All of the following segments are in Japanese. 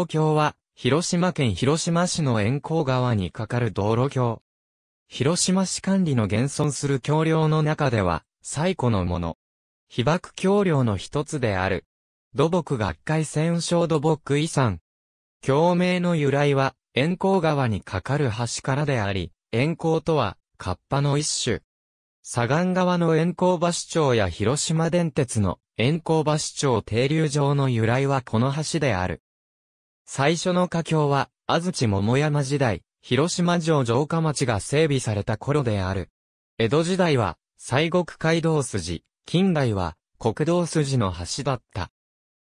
歩橋は、広島県広島市の円光川に架かる道路橋。広島市管理の現存する橋梁の中では、最古のもの。被爆橋梁の一つである。土木学会戦勝土木遺産。橋名の由来は、円光川に架かる橋からであり、円光とは、河童の一種。左岸側の円光橋町や広島電鉄の円光橋町停留場の由来はこの橋である。最初の佳境は、安土桃山時代、広島城城下町が整備された頃である。江戸時代は、西国街道筋、近代は、国道筋の橋だった。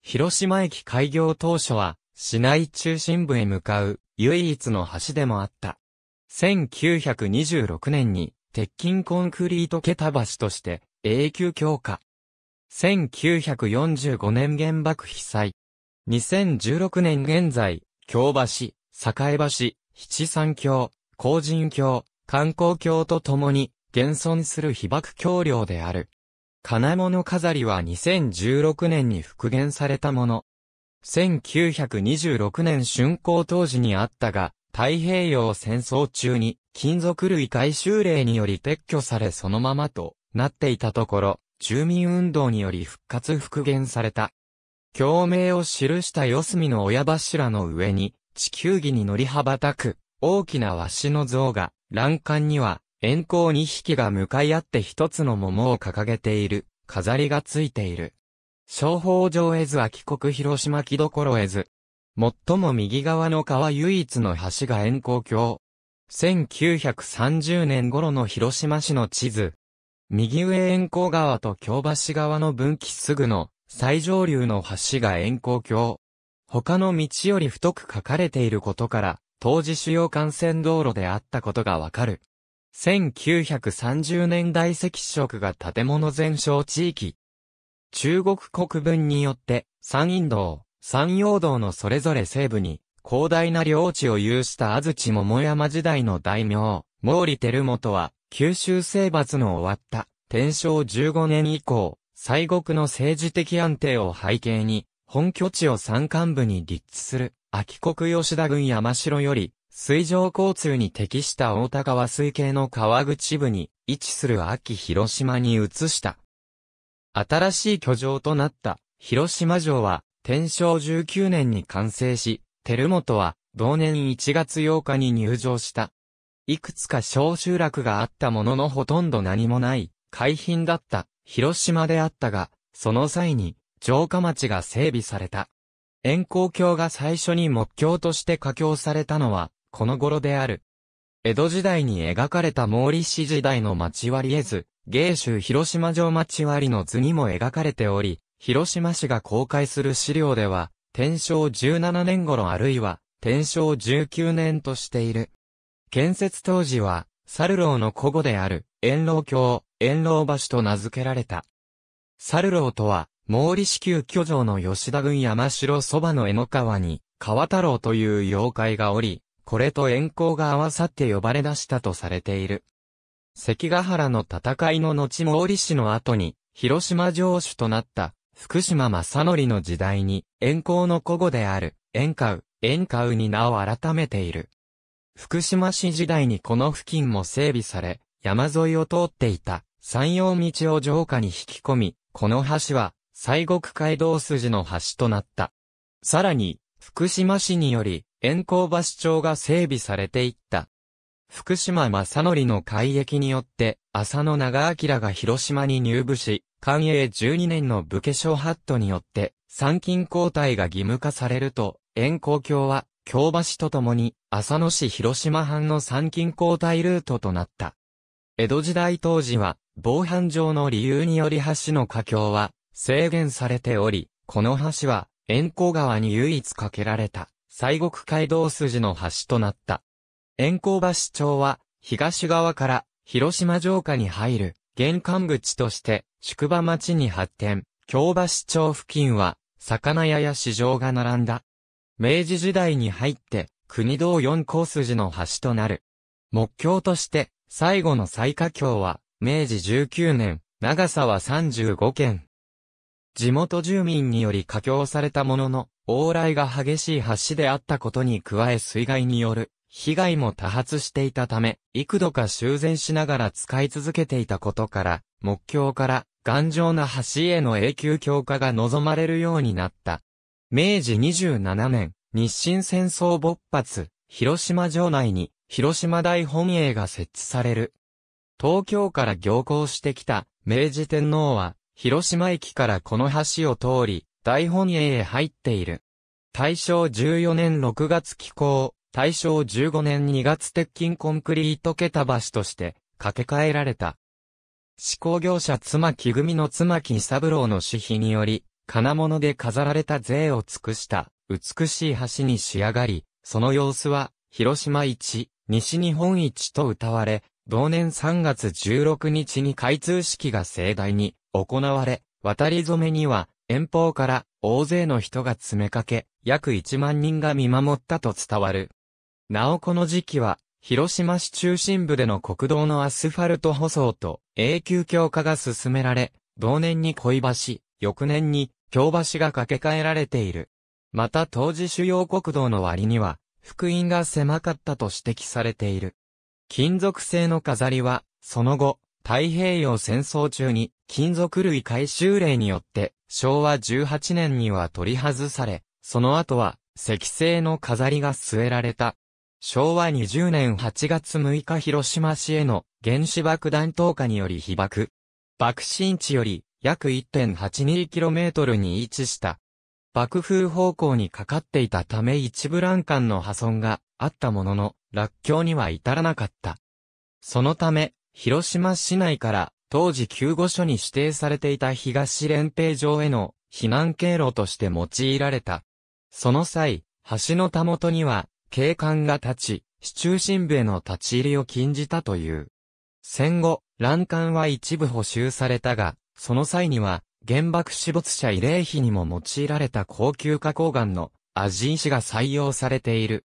広島駅開業当初は、市内中心部へ向かう、唯一の橋でもあった。1926年に、鉄筋コンクリート桁橋として、永久強化。1945年原爆被災。2016年現在、京橋、栄橋、七三橋、工人橋、観光橋とともに、現存する被爆橋梁である。金物飾りは2016年に復元されたもの。1926年竣工当時にあったが、太平洋戦争中に金属類回収令により撤去されそのままとなっていたところ、住民運動により復活復元された。共鳴を記した四隅の親柱の上に、地球儀に乗り羽ばたく、大きな紙の像が、欄干には、円光二匹が向かい合って一つの桃を掲げている、飾りがついている。商法上絵図は帰国広島木所絵図。最も右側の川唯一の橋が円光橋。1930年頃の広島市の地図。右上円光川と京橋川の分岐すぐの最上流の橋が円光橋。他の道より太く書かれていることから、当時主要幹線道路であったことがわかる。1930年代赤色が建物全焼地域。中国国分によって、山陰道、山陽道のそれぞれ西部に、広大な領地を有した安土桃山時代の大名、毛利輝元は、九州征伐の終わった、天正15年以降、西国の政治的安定を背景に、本拠地を山間部に立地する、秋国吉田郡山城より、水上交通に適した大高川水系の川口部に位置する秋広島に移した。新しい居城となった広島城は天正19年に完成し、照本は同年1月8日に入城した。いくつか小集落があったもののほとんど何もない、海浜だった広島であったが、その際に、城下町が整備された。円光橋が最初に木橋として架橋されたのは、この頃である。江戸時代に描かれた毛利氏時代の町割絵図、芸州広島城町割の図にも描かれており、広島市が公開する資料では、天正17年頃あるいは、天正19年としている。建設当時は、猿郎の古語である、円老橋、遠老橋と名付けられた。猿郎とは、毛利支給居城の吉田郡山城そばの江の川に、川太郎という妖怪がおり、これと遠行が合わさって呼ばれ出したとされている。関ヶ原の戦いの後毛利氏の後に、広島城主となった福島正則の時代に、遠行の古語である、遠川、遠川に名を改めている。福島市時代にこの付近も整備され、山沿いを通っていた。山陽道を城下に引き込み、この橋は、西国街道筋の橋となった。さらに、福島市により、遠光橋町が整備されていった。福島正則の海域によって、浅野長明が広島に入部し、官営12年の武家小ハットによって、参勤交代が義務化されると、遠光橋は、京橋とともに、浅野市広島藩の参勤交代ルートとなった。江戸時代当時は、防犯上の理由により橋の架橋は制限されており、この橋は、円光川に唯一架けられた、西国街道筋の橋となった。円光橋町は、東側から広島城下に入る玄関口として宿場町に発展。京橋町付近は魚屋や市場が並んだ。明治時代に入って国道四高筋の橋となる。目標として最後の最下橋は明治19年、長さは35件。地元住民により架橋されたものの、往来が激しい橋であったことに加え水害による被害も多発していたため、幾度か修繕しながら使い続けていたことから、目標から頑丈な橋への永久強化が望まれるようになった。明治27年、日清戦争勃発、広島城内に広島大本営が設置される。東京から行行してきた明治天皇は、広島駅からこの橋を通り、大本営へ入っている。大正14年6月起工、大正15年2月鉄筋コンクリート桁橋として架け替えられた。施工業者妻木組の妻木三郎の私費により、金物で飾られた税を尽くした美しい橋に仕上がり、その様子は広島一、西日本一と歌われ、同年3月16日に開通式が盛大に行われ、渡り染めには遠方から大勢の人が詰めかけ、約1万人が見守ったと伝わる。なおこの時期は、広島市中心部での国道のアスファルト舗装と永久強化が進められ、同年に恋橋、翌年に京橋が架け替えられている。また当時主要国道の割には、福音が狭かったと指摘されている。金属製の飾りは、その後、太平洋戦争中に金属類回収令によって昭和18年には取り外され、その後は石製の飾りが据えられた。昭和20年8月6日広島市への原子爆弾投下により被爆。爆心地より約 1.82km に位置した。爆風方向にかかっていたため一部欄間の破損があったものの、落橋には至らなかった。そのため、広島市内から当時救護所に指定されていた東連平城への避難経路として用いられた。その際、橋のたもとには警官が立ち、市中心部への立ち入りを禁じたという。戦後、欄干は一部補修されたが、その際には、原爆死没者慰霊碑にも用いられた高級花崗岩のアジン紙が採用されている。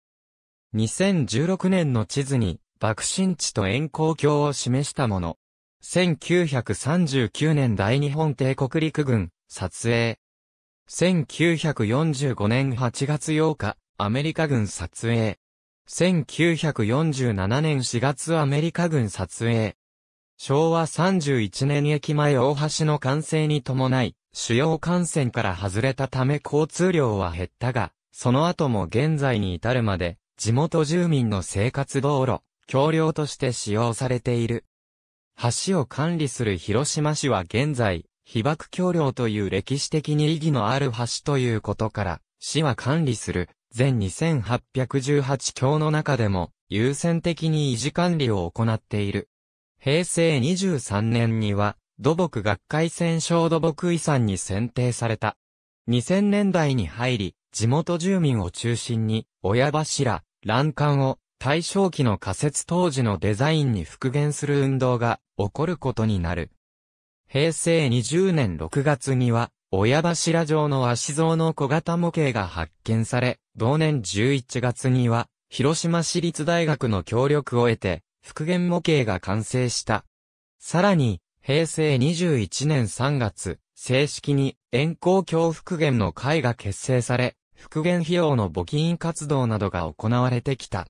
2016年の地図に、爆心地と円光鏡を示したもの。1939年大日本帝国陸軍、撮影。1945年8月8日、アメリカ軍撮影。1947年4月アメリカ軍撮影。昭和31年駅前大橋の完成に伴い、主要幹線から外れたため交通量は減ったが、その後も現在に至るまで、地元住民の生活道路、橋梁として使用されている。橋を管理する広島市は現在、被爆橋梁という歴史的に意義のある橋ということから、市は管理する全2818橋の中でも優先的に維持管理を行っている。平成23年には土木学会戦勝土木遺産に選定された。2000年代に入り、地元住民を中心に、親柱、欄干を、大正期の仮設当時のデザインに復元する運動が起こることになる。平成20年6月には、親柱状の足像の小型模型が発見され、同年11月には、広島市立大学の協力を得て、復元模型が完成した。さらに、平成21年3月、正式に、円光橋復元の会が結成され、復元費用の募金活動などが行われてきた。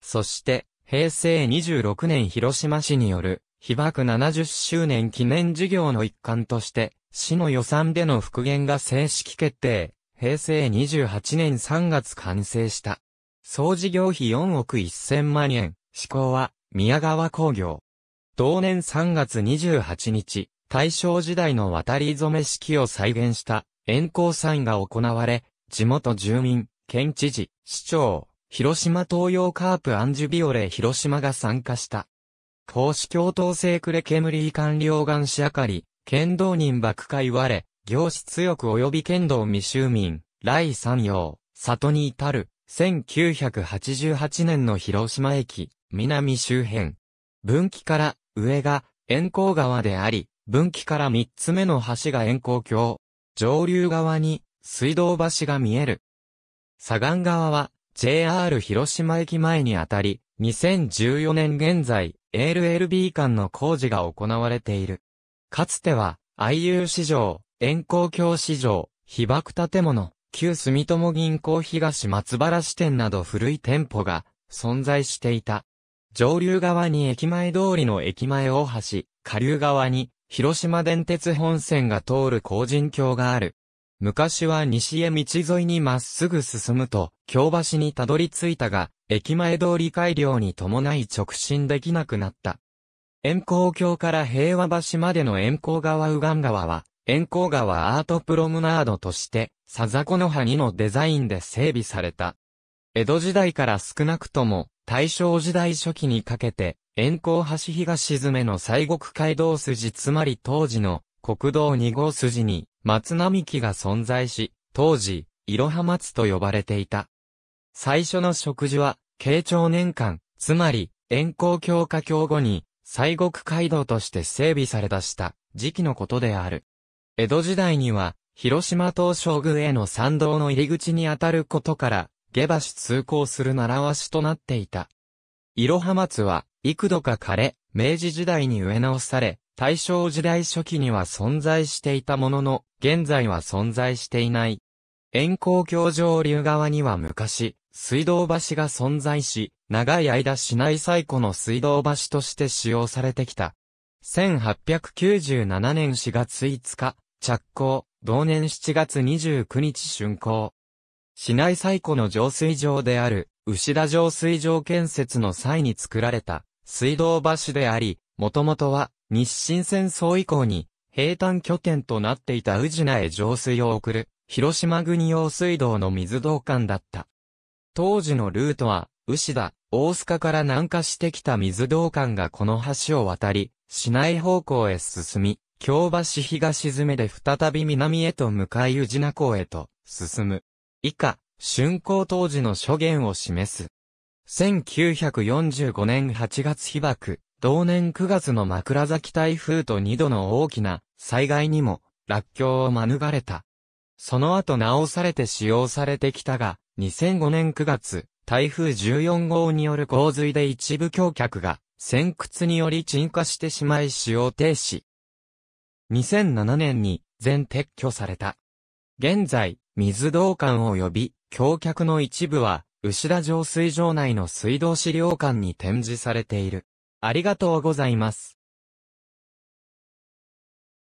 そして、平成26年広島市による被爆70周年記念事業の一環として、市の予算での復元が正式決定、平成28年3月完成した。総事業費4億1000万円、施行は宮川工業。同年3月28日、大正時代の渡り染め式を再現した、円光祭が行われ、地元住民、県知事、市長、広島東洋カープアンジュビオレ広島が参加した。公私共闘制クレケムリー官僚岩し明かり、剣道人爆会我、行使強く及び剣道未就民、来三陽、里に至る、1988年の広島駅、南周辺。分岐から、上が、円光川であり、分岐から三つ目の橋が円光橋。上流側に、水道橋が見える。左岸側は JR 広島駅前にあたり、2014年現在、ALLB 間の工事が行われている。かつては、IU 市場、円光橋市場、被爆建物、旧住友銀行東松原支店など古い店舗が存在していた。上流側に駅前通りの駅前大橋、下流側に広島電鉄本線が通る工人橋がある。昔は西へ道沿いにまっすぐ進むと、京橋にたどり着いたが、駅前通り改良に伴い直進できなくなった。円光橋から平和橋までの円光川右岸川は、円光川アートプロムナードとして、サザコの葉にのデザインで整備された。江戸時代から少なくとも、大正時代初期にかけて、円光橋東詰めの西国街道筋つまり当時の国道2号筋に松並木が存在し、当時、いろは松と呼ばれていた。最初の植樹は、慶長年間、つまり、遠光強化教後に、西国街道として整備され出した時期のことである。江戸時代には、広島東照宮への参道の入り口にあたることから、下橋通行する習わしとなっていた。いろは松は、幾度か枯れ、明治時代に植え直され、大正時代初期には存在していたものの、現在は存在していない。沿光橋上流側には昔、水道橋が存在し、長い間市内最古の水道橋として使用されてきた。1897年4月5日、着工、同年7月29日竣工。市内最古の浄水場である、牛田浄水場建設の際に作られた、水道橋であり、もともとは、日清戦争以降に、平坦拠点となっていた宇品へ浄水を送る、広島国用水道の水道管だった。当時のルートは、宇田、大須賀から南下してきた水道管がこの橋を渡り、市内方向へ進み、京橋東詰めで再び南へと向かい宇品港へと進む。以下、竣工当時の諸言を示す。1945年8月被爆、同年9月の枕崎台風と2度の大きな災害にも、落橋を免れた。その後直されて使用されてきたが、2005年9月、台風14号による洪水で一部橋脚が、先屈により沈下してしまい使用停止。2007年に全撤去された。現在、水道管及び橋脚の一部は、牛田上水場内の水道資料館に展示されている。ありがとうございます。